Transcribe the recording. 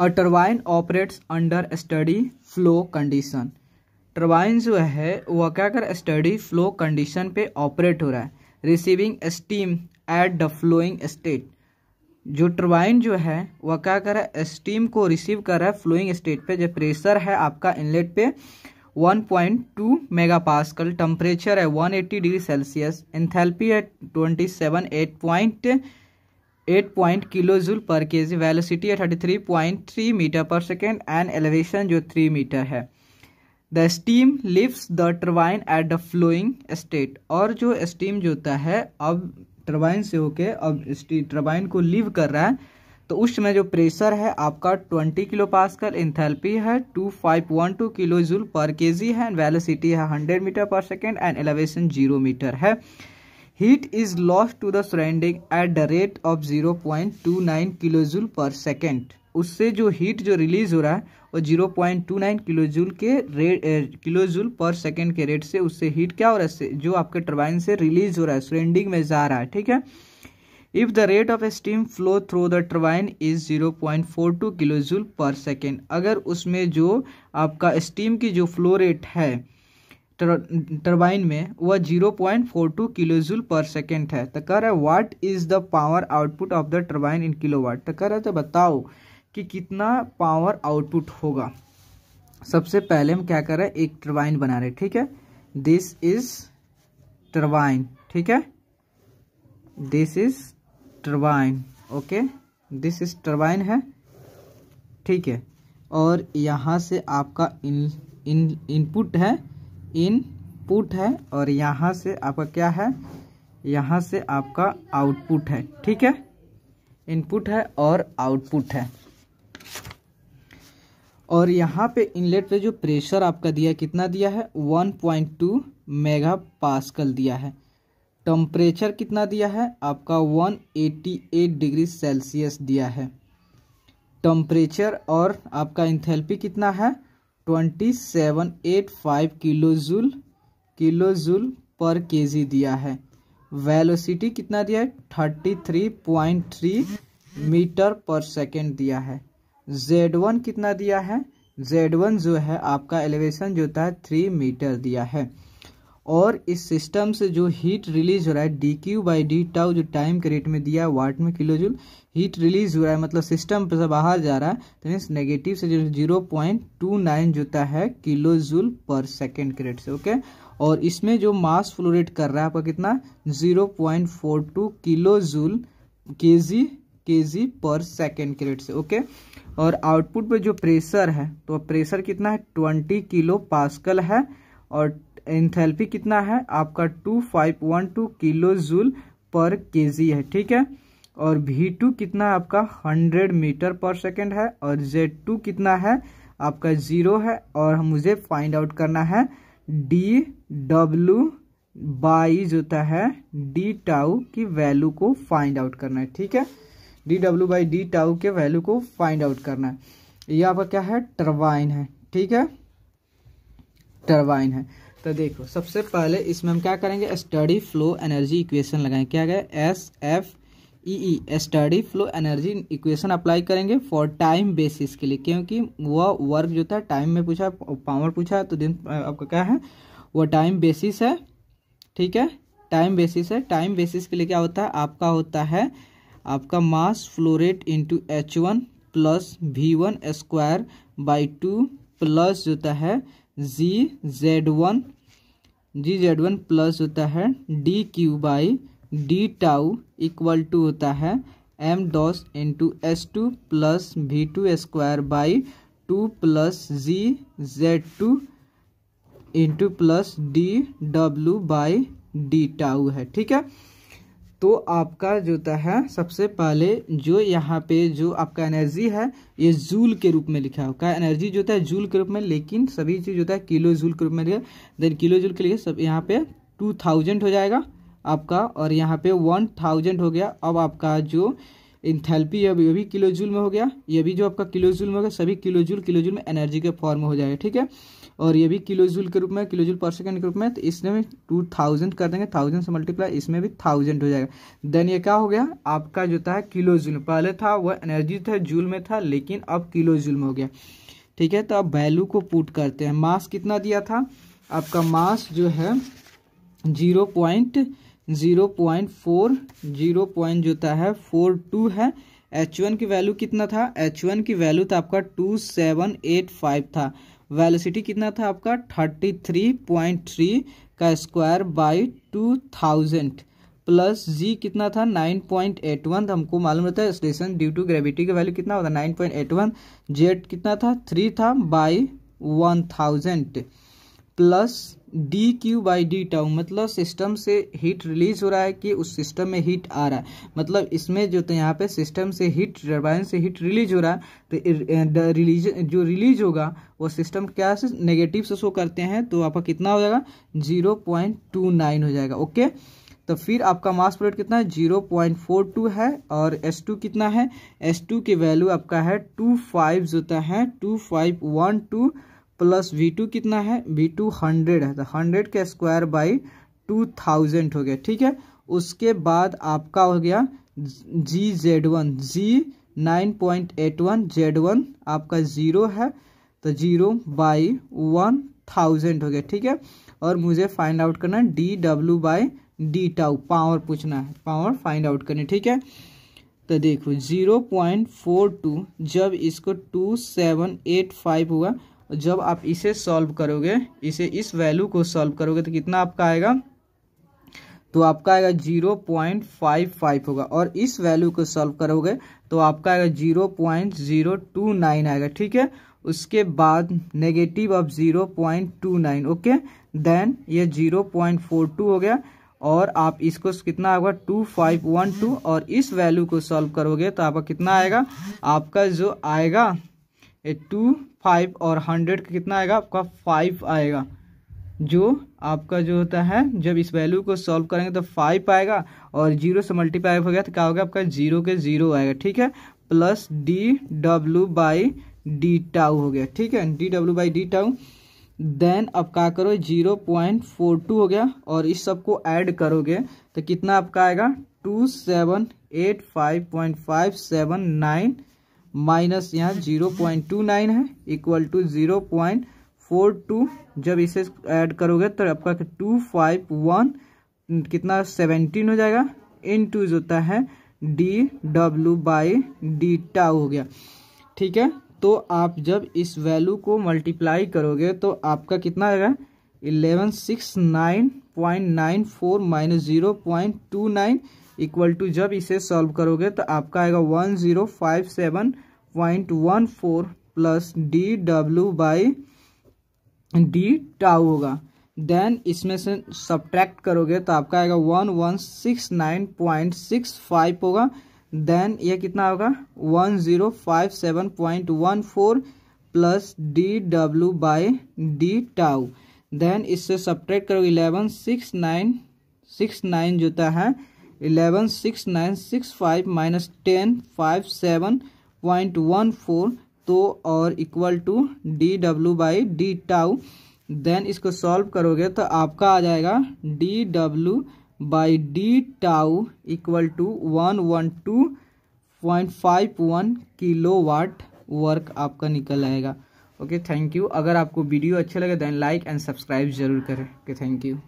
अ turbine operates under steady flow condition turbine जो है वह क्या कर स्टडी फ्लो कंडीशन पे ऑपरेट हो रहा है receiving steam at the flowing state जो टर्बाइन जो है वह क्या कर स्टीम को रिसीव कर रहा है फ्लोइंग स्टेट पे जो प्रेशर है आपका इनलेट पे 1.2 पासकल टेम्परेचर है 180 डिग्री सेल्सियस एंथैल्पी है 27.8 eight point kilo joule per K G velocity है thirty three point three metre per second and elevation जो थ्री मीटर है the steam lift the turbine at the flowing state और जो steam जो होता है अब टर्बाइन से होके अब टर्बाइन को लिव कर रहा है तो उस समय जो प्रेशर है आपका ट्वेंटी किलो पास्कल इंथेल्पी है two five one two kilo joule per K G है एंड वेलोसिटी है hundred metre per second and elevation zero metre है to the surrounding at the rate of zero point two nine kilojoule per second उससे जो heat जो release हो रहा है वो नाइन किलोजूल के रेट किलोजूल पर सेकेंड के रेट से उससे हीट क्या हो रहा है जो आपके टर्बाइन से रिलीज हो रहा है सराउंडिंग में जा रहा है ठीक है if the rate of steam flow through the turbine is zero point four two kilojoule per second अगर उसमें जो आपका स्टीम की जो फ्लो रेट है टर्बाइन में वह zero point four two kilo joule per second है तो कह रहा है what is the power output of the turbine in kilo watt तो कह रहा है तो बताओ कि कितना पावर आउटपुट होगा सबसे पहले हम क्या कर रहे हैं एक टर्बाइन बना रहे ठीक है दिस इज टर्बाइन ठीक है this is turbine okay this is turbine है ठीक है और यहाँ से आपका इन इनपुट है इनपुट है और यहाँ से आपका क्या है यहाँ से आपका आउटपुट है ठीक है इनपुट है और आउटपुट है और यहाँ पे इनलेट पे जो प्रेशर आपका दिया कितना दिया है 1.2 मेगा पास्कल दिया है टम्परेचर कितना दिया है आपका 188 डिग्री सेल्सियस दिया है टम्परेचर और आपका इंथेल्पी कितना है twenty seven eight five kilo joule kilo joule per KG दिया है वेलोसिटी कितना दिया है thirty three point three metre per second दिया है जेड वन कितना दिया है जेड वन जो है आपका एलिवेशन जो होता है थ्री मीटर दिया है और इस सिस्टम से जो हीट रिलीज हो रहा है D Q by D tau जो टाइम के रेट में दिया है वाट में किलो जूल हीट रिलीज हो रहा है मतलब सिस्टम से बाहर जा रहा है तो मीन्स नेगेटिव से जो जीरो पॉइंट टू नाइन जोता है किलो जूल पर सेकेंड के रेट से ओके और इसमें जो मास फ्लोरेट कर रहा है आपका कितना zero point four two kilo joule K G के जी पर सेकेंड के रेट से ओके और आउटपुट पर जो प्रेशर है तो प्रेशर कितना है ट्वेंटी किलो पासकल है और एंथैल्पी कितना है आपका two five one two kilo joule per K G है ठीक है और भी टू कितना है आपका हंड्रेड मीटर पर सेकेंड है और जेड टू कितना है आपका जीरो है और मुझे फाइंड आउट करना है डी डब्ल्यू बाई जो है डी टाउ की वैल्यू को फाइंड आउट करना है ठीक है D W by D tau के वैल्यू को फाइंड आउट करना है ये आपका क्या है टर्बाइन है ठीक है टर्बाइन है तो देखो सबसे पहले इसमें हम क्या करेंगे स्टडी फ्लो एनर्जी इक्वेशन लगाएं क्या गया S F E E steady flow energy equation apply करेंगे फॉर टाइम बेसिस के लिए क्योंकि वह वर्क जो था टाइम में पूछा पावर पूछा तो दिन आपका क्या है वो टाइम बेसिस है ठीक है टाइम बेसिस है टाइम बेसिस के लिए क्या होता है आपका होता है आपका mass flow rate into H one plus V one square by two plus जो है G Z one G Z one plus होता है D Q by D tau equal to होता है M dot into S two plus V two square by two plus G Z two into plus D W by D tau है ठीक है तो आपका जो होता है सबसे पहले जो यहाँ पे जो आपका एनर्जी है ये जूल के रूप में लिखा होगा एनर्जी जो होता है जूल के रूप में लेकिन सभी चीज़ होता है किलो जूल के रूप में लिखा देन किलो जूल के लिए सब यहाँ पे टू थाउजेंड हो जाएगा आपका और यहाँ पे वन थाउजेंड हो गया अब आपका जो इंथैल्पी अब ये भी किलोजूल में हो गया ये भी जो आपका किलोजूल में हो गया सभी किलोजूल किलोजूल में एनर्जी के फॉर्म हो जाएगा ठीक है और ये भी किलोजूल के रूप में किलोजूल पर सेकेंड के रूप में तो इसमें भी टू थाउजेंड कर देंगे थाउजेंड से मल्टीप्लाई इसमें भी थाउजेंड हो जाएगा देन ये क्या हो गया आपका जो था किलोजूल पहले था वह एनर्जी था जूल में था लेकिन अब किलोजूल में हो गया ठीक है तो अब वैल्यू को पुट करते हैं मास कितना दिया था आपका मास जो है zero point zero point four zero point जो था है फोर टू है एच वन की वैल्यू कितना था एच वन की वैल्यू था आपका टू सेवन एट फाइव था वेलोसिटी कितना था आपका थर्टी थ्री पॉइंट थ्री का square by two thousand plus G कितना था नाइन पॉइंट एट वन हमको मालूम रहता है स्टेशन ड्यू टू ग्रेविटी का वैल्यू कितना होता है nine point eight one Z कितना था थ्री था by one thousand plus D Q by D tau मतलब सिस्टम से हीट रिलीज हो रहा है कि उस सिस्टम में हीट आ रहा है मतलब इसमें जो तो यहाँ पे सिस्टम से हीट टर्बाइन से हीट रिलीज हो रहा है तो रिलीज जो रिलीज होगा वो सिस्टम क्या से नेगेटिव से शो करते हैं तो आपका कितना हो जाएगा जीरो पॉइंट टू नाइन हो जाएगा ओके तो फिर आपका मास प्रोडक्ट कितना है जीरो पॉइंट फोर टू है और एस टू कितना है एस टू की वैल्यू आपका है टू फाइव जो है two five one two plus V two कितना है वी टू हंड्रेड है तो हंड्रेड का स्क्वायर बाई टू थाउजेंड हो गया ठीक है उसके बाद आपका हो गया G Z one G nine point eight one Z one आपका ज़ीरो है तो ज़ीरो बाई वन थाउजेंड हो गया ठीक है और मुझे फाइंड आउट करना है D W by D tau power पूछना है पावर फाइंड आउट करनी ठीक है तो देखो ज़ीरो पॉइंट फोर टू जब इसको टू सेवन एट फाइव हुआ जब आप इसे सॉल्व करोगे इसे इस वैल्यू को सॉल्व करोगे तो कितना आपका आएगा तो आपका आएगा जीरो पॉइंट फाइव फाइव होगा और इस वैल्यू को सॉल्व करोगे तो आपका आएगा zero point zero two nine आएगा ठीक है उसके बाद negative of zero point two nine okay then ये जीरो पॉइंट फोर टू हो गया और आप इसको कितना आएगा टू फाइव वन टू और इस वैल्यू को सॉल्व करोगे तो आपका कितना आएगा आपका जो आएगा टू फाइव और हंड्रेड का कितना आएगा आपका फाइव आएगा जो आपका जो होता है जब इस वैल्यू को सॉल्व करेंगे तो फाइव आएगा और जीरो से मल्टीप्लाई हो गया तो क्या होगा आपका जीरो के जीरो आएगा ठीक है plus D W by D tau हो गया ठीक है D W by D tau then अब क्या करो जीरो पॉइंट फोर टू हो गया और इस सब को ऐड करोगे तो कितना आपका आएगा two seven eight five point five seven nine minus यहाँ जीरो पॉइंट टू नाइन है equal to zero point four two जब इसे ऐड करोगे तो आपका टू फाइव वन कितना सेवेंटीन हो जाएगा इन टू जो होता है D W by D tau हो गया ठीक है तो आप जब इस वैल्यू को मल्टीप्लाई करोगे तो आपका कितना आएगा eleven six nine point nine four minus zero point two nine equal to जब इसे सॉल्व करोगे तो आपका आएगा one zero five seven point one four plus D W by D tau होगा देन इसमें से सब्ट्रैक्ट करोगे तो आपका आएगा one one six nine point six five होगा देन ये कितना होगा one zero five seven point one four plus D W by D tau then इससे सब्ट्रैक्ट करोगे eleven six nine six nine जोता है eleven six nine six five minus ten five seven point one four तो और equal to D W by D tau then इसको solve करोगे तो आपका आ जाएगा D W by D tau equal to one one two point five one kilowatt work आपका निकल आएगा ओके थैंक यू अगर आपको वीडियो अच्छा लगे देन लाइक एंड सब्सक्राइब जरूर करें ओके थैंक यू